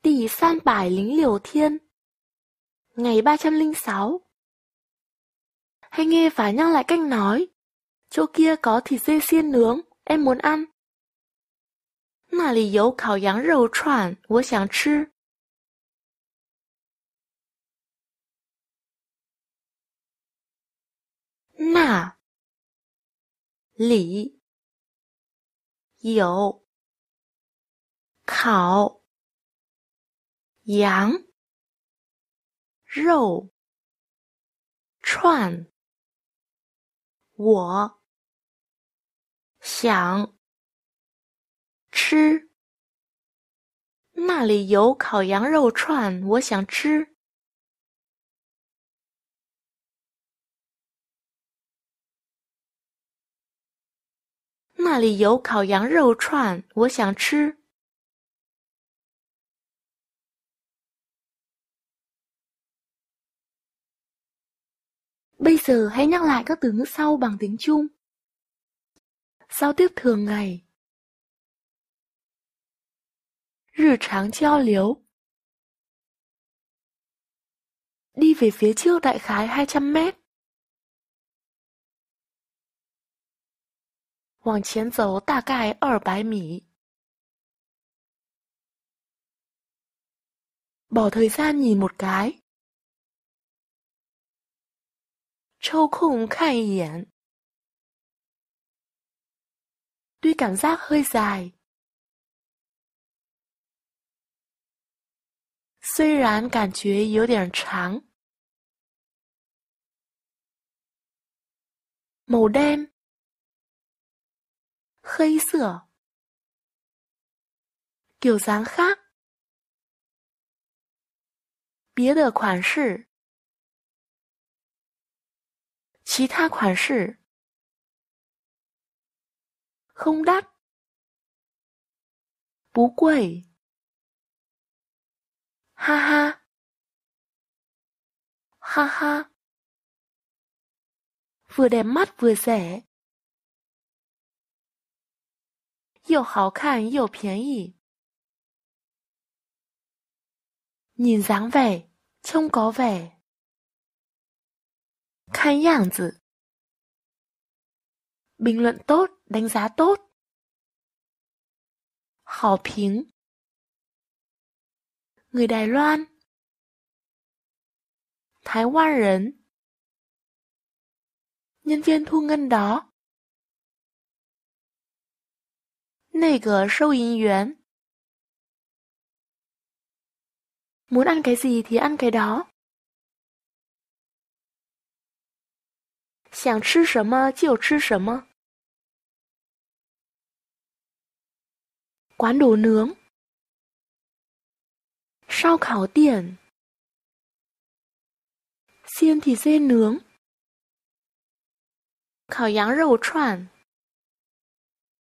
第三百零六天，ngày ba trăm linh sáu. Hai nghe và nhang lại cách nói. Chỗ kia có thịt dê xiên nướng, em muốn ăn. 那里有烤羊肉串，我想吃。那里有烤羊肉串，我想吃。那里有烤羊肉串，我想吃。那里有烤羊肉串，我想吃。Bây giờ hãy nhắc lại các từ ngữ sau bằng tiếng Trung. Giao tiếp thường ngày Rì tráng giao liếu Đi về phía trước đại khái 200 mét. Hoàng chiến dấu tà cài 200 mỉ. Bỏ thời gian nhìn một cái. 抽空看一眼。对，感谢会在。虽然感觉有点长。牡丹，黑色。九三哈，别的款式。其他款式 không quẩy, ha ha, ha ha, vừa đẹp mắt vừa rẻ 又好看又便宜 nhìn dáng vẻ trông có vẻ 看样子，bình luận tốt, đánh giá tốt. 好评 Người Đài Loan Thái Hoa 人 Nhân viên thu ngân đó Muốn ăn cái gì thì ăn cái đó 想吃什么就吃什么。管子、能，烧烤店、能，烤羊肉串。